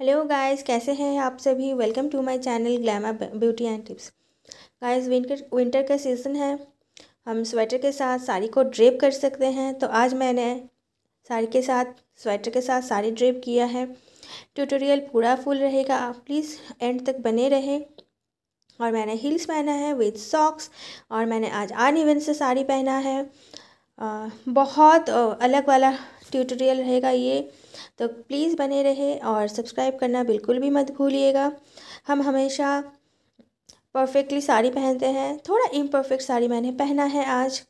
Hello guys कैसे हैं आप सभी welcome to my channel glamour beauty and tips guys winter winter का सीज़न है हम स्वेटर के साथ साड़ी को ड्रेप कर सकते हैं तो आज मैंने साड़ी के साथ स्वेटर के साथ साड़ी ड्रेप किया है ट्यूटोरियल पूरा फुल रहेगा आप प्लीज़ एंड तक बने रहें और मैंने हील्स पहना है विथ सॉक्स और मैंने आज आन इवेंट से साड़ी पहना है आ, बहुत अलग वाला ट्यूटोरियल रहेगा ये तो प्लीज़ बने रहे और सब्सक्राइब करना बिल्कुल भी मत भूलिएगा हम हमेशा परफेक्टली साड़ी पहनते हैं थोड़ा इम्परफेक्ट साड़ी मैंने पहना है आज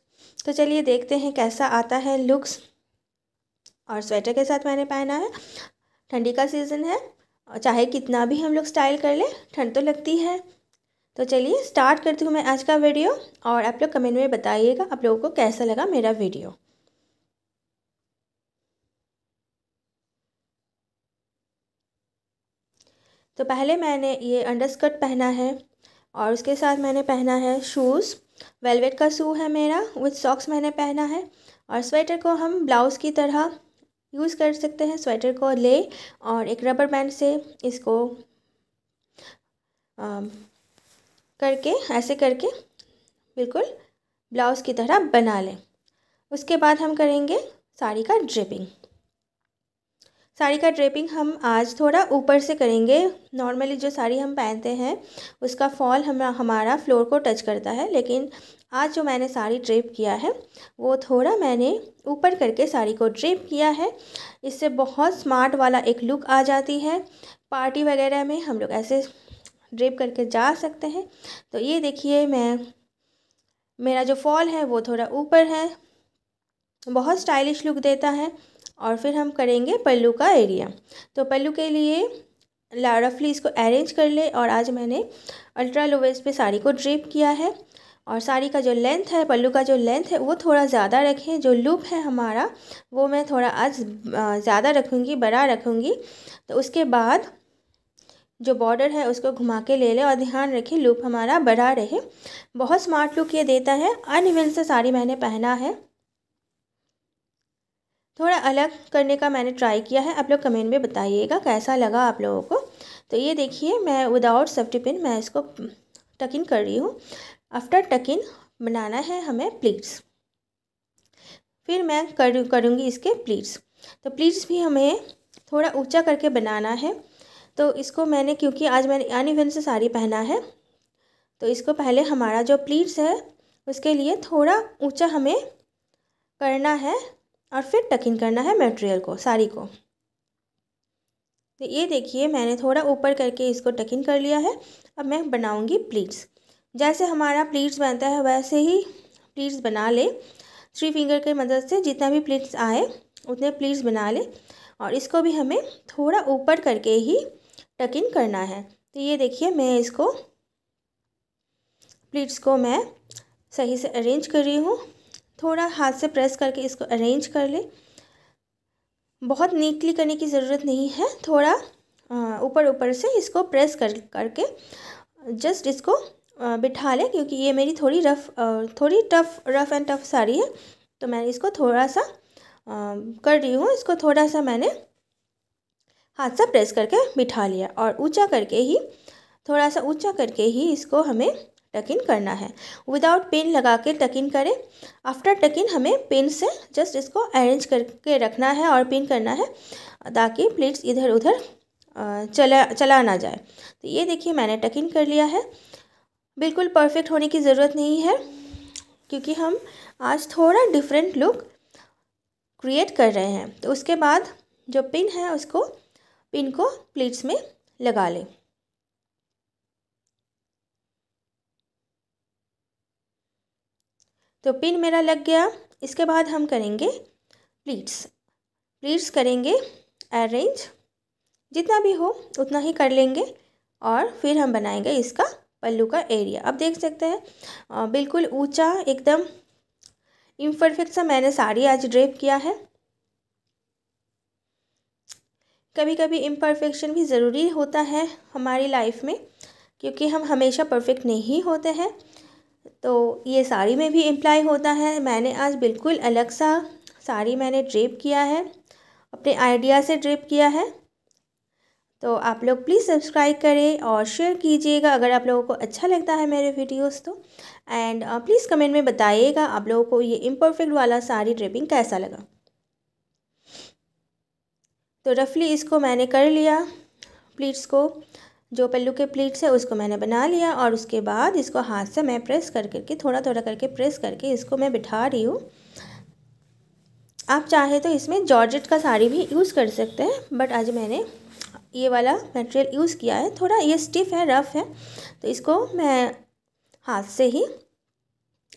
तो चलिए देखते हैं कैसा आता है लुक्स और स्वेटर के साथ मैंने पहना है ठंडी का सीज़न है चाहे कितना भी हम लोग स्टाइल कर लें ठंड तो लगती है तो चलिए स्टार्ट करती हूँ मैं आज का वीडियो और आप लोग कमेंट में बताइएगा आप लोगों को कैसा लगा मेरा वीडियो तो पहले मैंने ये अंडरस्कर्ट पहना है और उसके साथ मैंने पहना है शूज़ वेलवेट का शू है मेरा विथ सॉक्स मैंने पहना है और स्वेटर को हम ब्लाउज़ की तरह यूज़ कर सकते हैं स्वेटर को ले और एक रबर बैंड से इसको आ, करके ऐसे करके बिल्कुल ब्लाउज़ की तरह बना लें उसके बाद हम करेंगे साड़ी का ड्रिपिंग साड़ी का ड्रेपिंग हम आज थोड़ा ऊपर से करेंगे नॉर्मली जो साड़ी हम पहनते हैं उसका फॉल हम हमारा फ्लोर को टच करता है लेकिन आज जो मैंने साड़ी ड्रेप किया है वो थोड़ा मैंने ऊपर करके साड़ी को ड्रेप किया है इससे बहुत स्मार्ट वाला एक लुक आ जाती है पार्टी वगैरह में हम लोग ऐसे ड्रेप करके जा सकते हैं तो ये देखिए मैं मेरा जो फॉल है वो थोड़ा ऊपर है बहुत स्टाइलिश लुक देता है और फिर हम करेंगे पल्लू का एरिया तो पल्लू के लिए रफली इसको अरेंज कर ले और आज मैंने अल्ट्रा लोवेस्ट पे साड़ी को ड्रेप किया है और साड़ी का जो लेंथ है पल्लू का जो लेंथ है वो थोड़ा ज़्यादा रखें जो लूप है हमारा वो मैं थोड़ा आज ज़्यादा रखूँगी बड़ा रखूँगी तो उसके बाद जो बॉर्डर है उसको घुमा के ले लें और ध्यान रखें लूप हमारा बड़ा रहे बहुत स्मार्ट लुक ये देता है अनविल से साड़ी मैंने पहना है थोड़ा अलग करने का मैंने ट्राई किया है आप लोग कमेंट में बताइएगा कैसा लगा आप लोगों को तो ये देखिए मैं विदाउट सेफ्टी पिन मैं इसको टकिन हम्म, कर रही हूँ आफ्टर टकिन बनाना है हमें प्लीट्स फिर मैं कर करूँगी इसके प्लीट्स तो प्लीट्स भी हमें थोड़ा ऊंचा करके बनाना है तो इसको मैंने क्योंकि आज मैंने अनइवन से साड़ी पहना है तो इसको पहले हमारा जो प्लीट्स है उसके लिए थोड़ा ऊँचा हमें करना है और फिर टकिन करना है मटेरियल को साड़ी को तो ये देखिए मैंने थोड़ा ऊपर करके इसको टकिन कर लिया है अब मैं बनाऊंगी प्लीट्स जैसे हमारा प्लीट्स बनता है वैसे ही प्लीट्स बना ले थ्री फिंगर की मदद से जितना भी प्लीट्स आए उतने प्लीट्स बना ले और इसको भी हमें थोड़ा ऊपर करके ही टकिन करना है तो ये देखिए मैं इसको प्लीट्स को मैं सही से अरेंज कर रही हूँ थोड़ा हाथ से प्रेस करके इसको अरेंज कर ले बहुत नीटली करने की ज़रूरत नहीं है थोड़ा ऊपर ऊपर से इसको प्रेस कर करके जस्ट इसको बिठा लें क्योंकि ये मेरी थोड़ी रफ थोड़ी tough rough and tough sari है तो मैं इसको थोड़ा सा कर रही हूँ इसको थोड़ा सा मैंने हाथ से प्रेस करके बिठा लिया और ऊंचा करके ही थोड़ा सा ऊंचा करके ही इसको हमें टकिन करना है विदाउट पेन लगा के टकिन करें आफ्टर टकिन हमें पेन से जस्ट इसको अरेंज करके रखना है और पिन करना है ताकि प्लेट्स इधर उधर चला चला ना जाए तो ये देखिए मैंने टकिन कर लिया है बिल्कुल परफेक्ट होने की ज़रूरत नहीं है क्योंकि हम आज थोड़ा डिफरेंट लुक क्रिएट कर रहे हैं तो उसके बाद जो पिन है उसको पिन को प्लेट्स में लगा लें तो पिन मेरा लग गया इसके बाद हम करेंगे प्लीट्स प्लीट्स करेंगे अरेंज जितना भी हो उतना ही कर लेंगे और फिर हम बनाएंगे इसका पल्लू का एरिया अब देख सकते हैं बिल्कुल ऊंचा एकदम इम्परफेक्ट सा मैंने साड़ी आज ड्रेप किया है कभी कभी इम्परफेक्शन भी ज़रूरी होता है हमारी लाइफ में क्योंकि हम हमेशा परफेक्ट नहीं होते हैं तो ये साड़ी में भी इम्प्लाई होता है मैंने आज बिल्कुल अलग सा साड़ी मैंने ड्रेप किया है अपने आइडिया से ड्रेप किया है तो आप लोग प्लीज़ सब्सक्राइब करें और शेयर कीजिएगा अगर आप लोगों को अच्छा लगता है मेरे वीडियोस तो एंड प्लीज़ कमेंट में बताइएगा आप लोगों को ये इम्परफेक्ट वाला साड़ी ड्रेपिंग कैसा लगा तो रफली इसको मैंने कर लिया प्लीट्स को जो पल्लू के प्लीट्स है उसको मैंने बना लिया और उसके बाद इसको हाथ से मैं प्रेस कर करके थोड़ा थोड़ा करके प्रेस करके इसको मैं बिठा रही हूँ आप चाहे तो इसमें जॉर्जेट का साड़ी भी यूज़ कर सकते हैं बट आज मैंने ये वाला मटेरियल यूज़ किया है थोड़ा ये स्टिफ है रफ़ है तो इसको मैं हाथ से ही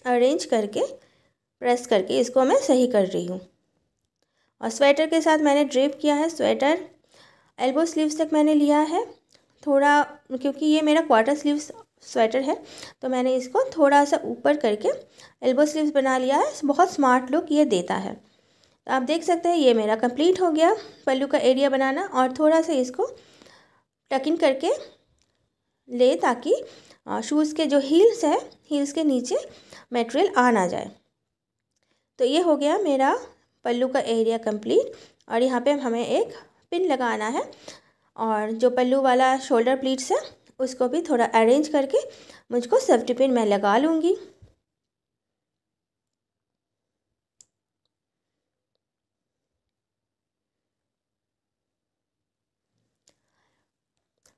अरेंज करके प्रेस करके इसको मैं सही कर रही हूँ और स्वेटर के साथ मैंने ड्रेप किया है स्वेटर एल्बो स्लीव्स तक मैंने लिया है थोड़ा क्योंकि ये मेरा क्वार्टर स्लीव्स स्वेटर है तो मैंने इसको थोड़ा सा ऊपर करके एल्बो स्लीव्स बना लिया है बहुत स्मार्ट लुक ये देता है तो आप देख सकते हैं ये मेरा कंप्लीट हो गया पल्लू का एरिया बनाना और थोड़ा सा इसको टकिन करके ले ताकि शूज़ के जो हील्स है हील्स के नीचे मटेरियल आ ना जाए तो ये हो गया मेरा पल्लू का एरिया कंप्लीट और यहाँ पे हमें एक पिन लगाना है और जो पल्लू वाला शोल्डर प्लीट्स है उसको भी थोड़ा अरेंज करके मुझको सेफ्टी पिन मैं लगा लूँगी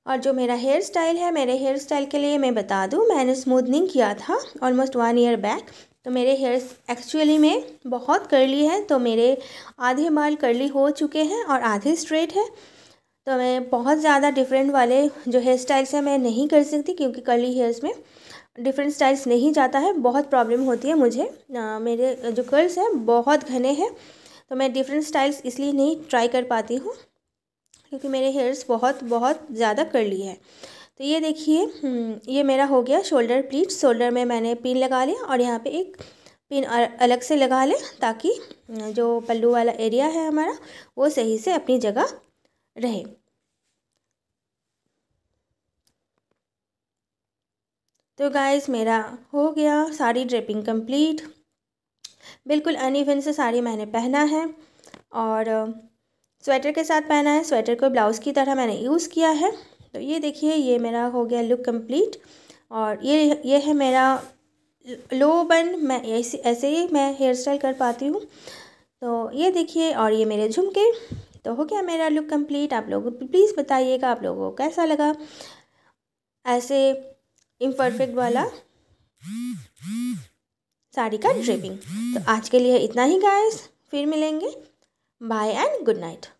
और जो मेरा हेयर स्टाइल है मेरे हेयर स्टाइल के लिए मैं बता दूँ मैंने स्मूथनिंग किया था ऑलमोस्ट वन ईयर बैक तो मेरे हेयर एक्चुअली में बहुत कर्ली है तो मेरे आधे बाल कर्ली हो चुके हैं और आधे स्ट्रेट है तो मैं बहुत ज़्यादा डिफरेंट वाले जो हेयर स्टाइल्स हैं मैं नहीं कर सकती क्योंकि कर्ली हेयर्स में डिफरेंट स्टाइल्स नहीं जाता है बहुत प्रॉब्लम होती है मुझे आ, मेरे जो कर्ल्स हैं बहुत घने हैं तो मैं डिफरेंट स्टाइल्स इसलिए नहीं ट्राई कर पाती हूँ क्योंकि मेरे हेयर्स बहुत बहुत ज़्यादा कर्ली है तो ये देखिए हम्म, ये मेरा हो गया शोल्डर प्लीट शोल्डर में मैंने पिन लगा लिया और यहाँ पे एक पिन अलग से लगा लें ताकि जो पल्लू वाला एरिया है हमारा वो सही से अपनी जगह रहे तो गाइस मेरा हो गया सारी ड्रेपिंग कंप्लीट बिल्कुल अनइवन से साड़ी मैंने पहना है और स्वेटर के साथ पहना है स्वेटर को ब्लाउज़ की तरह मैंने यूज़ किया है तो ये देखिए ये मेरा हो गया लुक कंप्लीट और ये ये है मेरा लो बन मैं ऐसे ऐसे ही मैं हेयर स्टाइल कर पाती हूँ तो ये देखिए और ये मेरे झुमके तो हो गया मेरा लुक कंप्लीट आप लोग प्लीज़ बताइएगा आप लोगों को कैसा लगा ऐसे इम्परफेक्ट हम्म, वाला हम्म। साड़ी का ड्रेपिंग तो आज के लिए इतना ही गाइस फिर मिलेंगे बाय एंड गुड नाइट